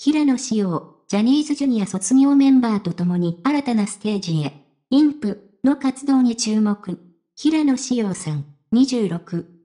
平野紫耀、ジャニーズジュニア卒業メンバーと共に新たなステージへ、インプの活動に注目。平野紫耀さん、26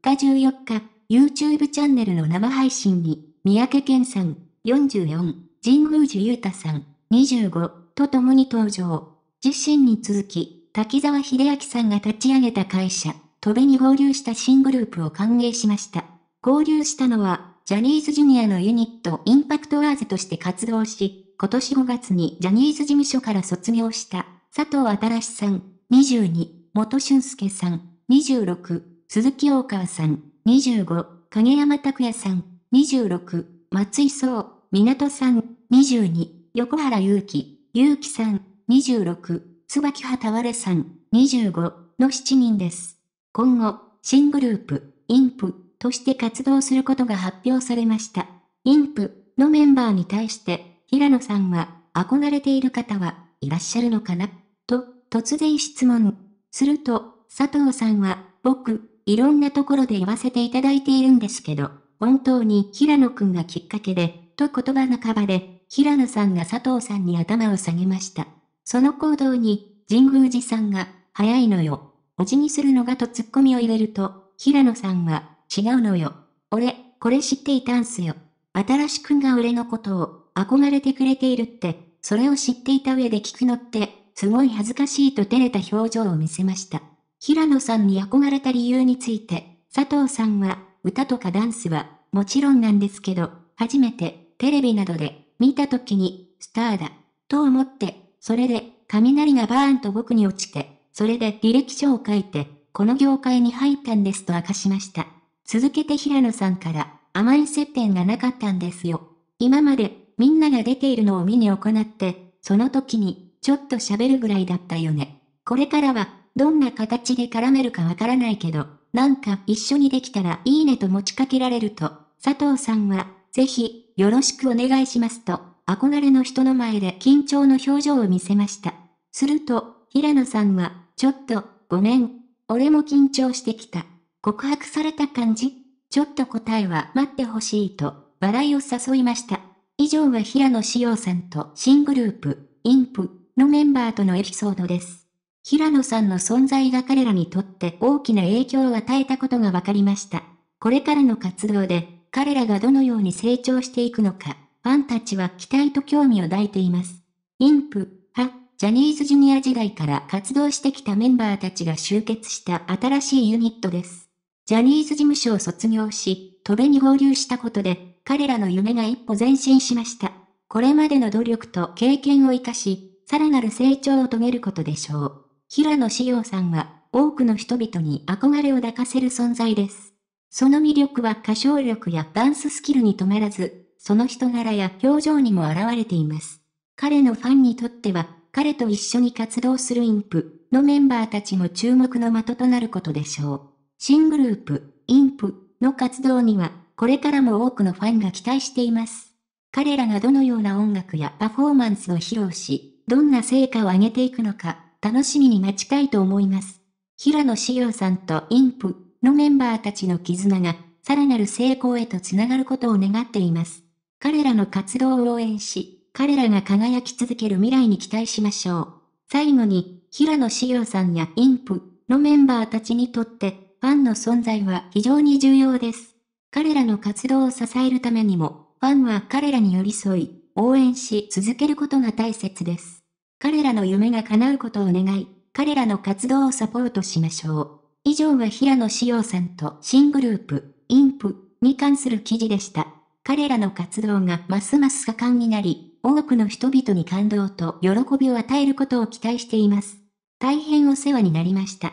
が14日、YouTube チャンネルの生配信に、三宅健さん、44、神宮寺裕太さん、25と共に登場。自身に続き、滝沢秀明さんが立ち上げた会社、戸部に合流した新グループを歓迎しました。合流したのは、ジャニーズジュニアのユニットインパクトアーズとして活動し、今年5月にジャニーズ事務所から卒業した佐藤新さん、22、元俊介さん、26、鈴木大川さん、25、影山拓也さん、26、松井壮、港さん、22、横原祐希、祐希さん、26、椿畑れさん、25の7人です。今後、新グループ、インプ、として活動することが発表されました。インプのメンバーに対して、平野さんは、憧れている方はいらっしゃるのかなと、突然質問。すると、佐藤さんは、僕、いろんなところで言わせていただいているんですけど、本当に平野くんがきっかけで、と言葉半ばで、平野さんが佐藤さんに頭を下げました。その行動に、神宮寺さんが、早いのよ。おじにするのがとツッコミを入れると、平野さんは、違うのよ。俺、これ知っていたんすよ。新しくんが俺のことを憧れてくれているって、それを知っていた上で聞くのって、すごい恥ずかしいと照れた表情を見せました。平野さんに憧れた理由について、佐藤さんは、歌とかダンスは、もちろんなんですけど、初めて、テレビなどで、見た時に、スターだ、と思って、それで、雷がバーンと僕に落ちて、それで履歴書を書いて、この業界に入ったんですと明かしました。続けて平野さんから甘い接点がなかったんですよ。今までみんなが出ているのを見に行って、その時にちょっと喋るぐらいだったよね。これからはどんな形で絡めるかわからないけど、なんか一緒にできたらいいねと持ちかけられると、佐藤さんはぜひよろしくお願いしますと、憧れの人の前で緊張の表情を見せました。すると、平野さんは、ちょっと、ごめん。俺も緊張してきた。告白された感じちょっと答えは待ってほしいと、笑いを誘いました。以上は平野紫耀さんと新グループ、インプのメンバーとのエピソードです。平野さんの存在が彼らにとって大きな影響を与えたことが分かりました。これからの活動で、彼らがどのように成長していくのか、ファンたちは期待と興味を抱いています。インプ、は、ジャニーズジュニア時代から活動してきたメンバーたちが集結した新しいユニットです。ジャニーズ事務所を卒業し、戸部に合流したことで、彼らの夢が一歩前進しました。これまでの努力と経験を活かし、さらなる成長を遂げることでしょう。平野志耀さんは、多くの人々に憧れを抱かせる存在です。その魅力は歌唱力やダンススキルに止まらず、その人柄や表情にも現れています。彼のファンにとっては、彼と一緒に活動するインプのメンバーたちも注目の的となることでしょう。新グループ、インプの活動には、これからも多くのファンが期待しています。彼らがどのような音楽やパフォーマンスを披露し、どんな成果を上げていくのか、楽しみに待ちたいと思います。平野志耀さんとインプのメンバーたちの絆が、さらなる成功へとつながることを願っています。彼らの活動を応援し、彼らが輝き続ける未来に期待しましょう。最後に、平野志耀さんやインプのメンバーたちにとって、ファンの存在は非常に重要です。彼らの活動を支えるためにも、ファンは彼らに寄り添い、応援し続けることが大切です。彼らの夢が叶うことを願い、彼らの活動をサポートしましょう。以上は平野紫耀さんと新グループ、インプに関する記事でした。彼らの活動がますます盛んになり、多くの人々に感動と喜びを与えることを期待しています。大変お世話になりました。